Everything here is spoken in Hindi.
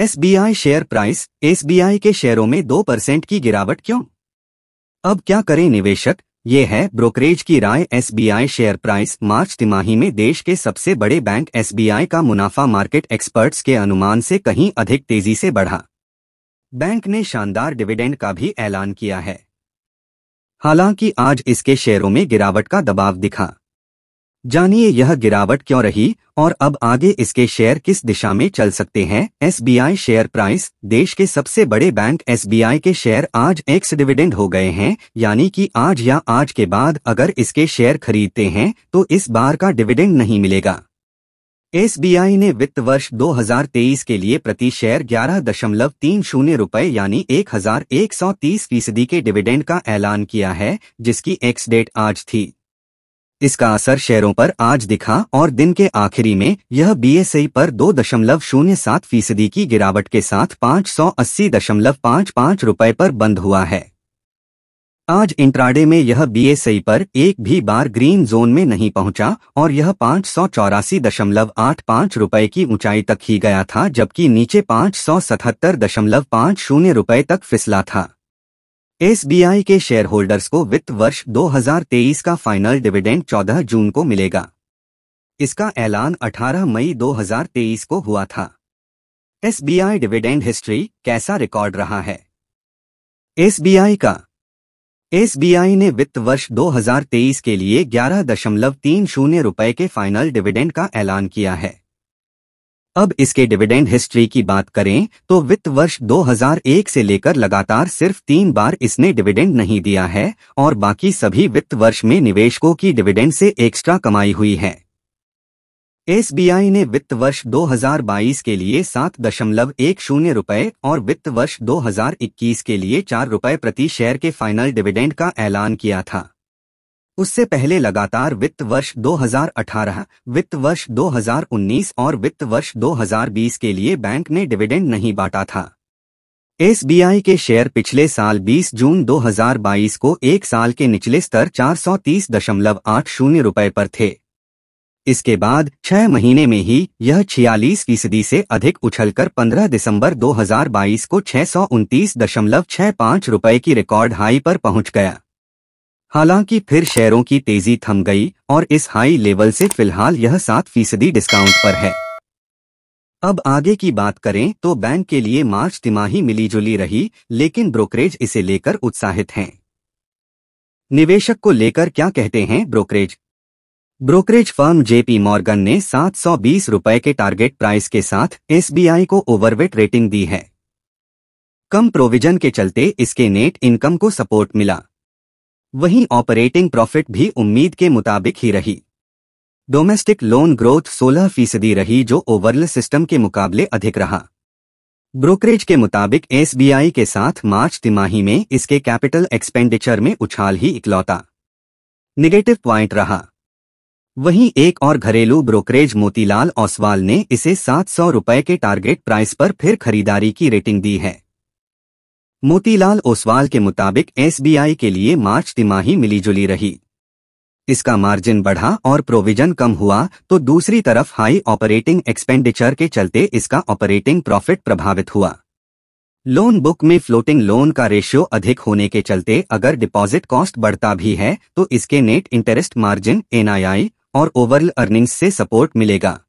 एसबीआई शेयर प्राइस एसबीआई के शेयरों में दो परसेंट की गिरावट क्यों अब क्या करें निवेशक ये है ब्रोकरेज की राय एसबीआई शेयर प्राइस मार्च तिमाही में देश के सबसे बड़े बैंक एसबीआई का मुनाफा मार्केट एक्सपर्ट्स के अनुमान से कहीं अधिक तेजी से बढ़ा बैंक ने शानदार डिविडेंड का भी ऐलान किया है हालांकि आज इसके शेयरों में गिरावट का दबाव दिखा जानिए यह गिरावट क्यों रही और अब आगे इसके शेयर किस दिशा में चल सकते हैं एसबीआई शेयर प्राइस देश के सबसे बड़े बैंक एसबीआई के शेयर आज एक्स डिविडेंड हो गए हैं यानी कि आज या आज के बाद अगर इसके शेयर खरीदते हैं तो इस बार का डिविडेंड नहीं मिलेगा एसबीआई ने वित्त वर्ष 2023 के लिए प्रति शेयर ग्यारह दशमलव तीन शून्य रूपए यानी एक हजार एक सौ तीस फीसदी के डिविडेंड का ऐलान किया है जिसकी एक्स डेट आज थी इसका असर शेयरों पर आज दिखा और दिन के आखिरी में यह बीएसई पर दो दशमलव शून्य सात फीसदी की गिरावट के साथ पाँच सौ अस्सी दशमलव पाँच पाँच रुपये पर बंद हुआ है आज इंट्राडे में यह बीएसई पर एक भी बार ग्रीन जोन में नहीं पहुंचा और यह पाँच सौ चौरासी दशमलव आठ पाँच रुपये की ऊंचाई तक ही गया था जबकि नीचे पाँच सौ सतहत्तर दशमलव पाँच शून्य रुपये तक फिसला था एसबीआई के शेयर होल्डर्स को वित्त वर्ष 2023 का फाइनल डिविडेंड 14 जून को मिलेगा इसका ऐलान 18 मई 2023 को हुआ था एसबीआई डिविडेंड हिस्ट्री कैसा रिकॉर्ड रहा है एसबीआई का एसबीआई ने वित्त वर्ष 2023 के लिए ग्यारह दशमलव तीन शून्य रुपये के फाइनल डिविडेंड का ऐलान किया है अब इसके डिविडेंड हिस्ट्री की बात करें तो वित्त वर्ष 2001 से लेकर लगातार सिर्फ तीन बार इसने डिविडेंड नहीं दिया है और बाकी सभी वित्त वर्ष में निवेशकों की डिविडेंड से एक्स्ट्रा कमाई हुई है एसबीआई ने वित्त वर्ष 2022 के लिए सात दशमलव एक शून्य रुपये और वित्त वर्ष 2021 के लिए चार रुपये प्रति शेयर के फाइनल डिविडेंड का ऐलान किया था उससे पहले लगातार वित्त वर्ष 2018, वित्त वर्ष 2019 और वित्त वर्ष 2020 के लिए बैंक ने डिविडेंड नहीं बांटा था एसबीआई के शेयर पिछले साल 20 जून 2022 को एक साल के निचले स्तर 430.80 रुपए पर थे इसके बाद छह महीने में ही यह छियालीस फीसदी से अधिक उछलकर 15 दिसंबर 2022 को छह रुपए की रिकॉर्ड हाई पर पहुंच गया हालांकि फिर शेयरों की तेजी थम गई और इस हाई लेवल से फिलहाल यह सात फीसदी डिस्काउंट पर है अब आगे की बात करें तो बैंक के लिए मार्च तिमाही मिलीजुली रही लेकिन ब्रोकरेज इसे लेकर उत्साहित हैं निवेशक को लेकर क्या कहते हैं brokerage brokerage firm JP Morgan ने सात रुपए के टारगेट प्राइस के साथ एसबीआई को ओवरवेट रेटिंग दी है कम प्रोविजन के चलते इसके नेट इनकम को सपोर्ट मिला वहीं ऑपरेटिंग प्रॉफिट भी उम्मीद के मुताबिक ही रही डोमेस्टिक लोन ग्रोथ 16 फीसदी रही जो ओवरल सिस्टम के मुकाबले अधिक रहा ब्रोकरेज के मुताबिक एसबीआई के साथ मार्च तिमाही में इसके कैपिटल एक्सपेंडिचर में उछाल ही इकलौता निगेटिव प्वाइंट रहा वहीं एक और घरेलू ब्रोकरेज मोतीलाल ओसवाल ने इसे सात सौ रुपये के टारगेट प्राइस पर फिर खरीदारी की रेटिंग दी है मोतीलाल ओसवाल के मुताबिक एसबीआई के लिए मार्च तिमाही मिलीजुली रही इसका मार्जिन बढ़ा और प्रोविजन कम हुआ तो दूसरी तरफ हाई ऑपरेटिंग एक्सपेंडिचर के चलते इसका ऑपरेटिंग प्रॉफिट प्रभावित हुआ लोन बुक में फ्लोटिंग लोन का रेशियो अधिक होने के चलते अगर डिपॉजिट कॉस्ट बढ़ता भी है तो इसके नेट इंटरेस्ट मार्जिन एनआईआई और ओवरऑल अर्निंग्स से सपोर्ट मिलेगा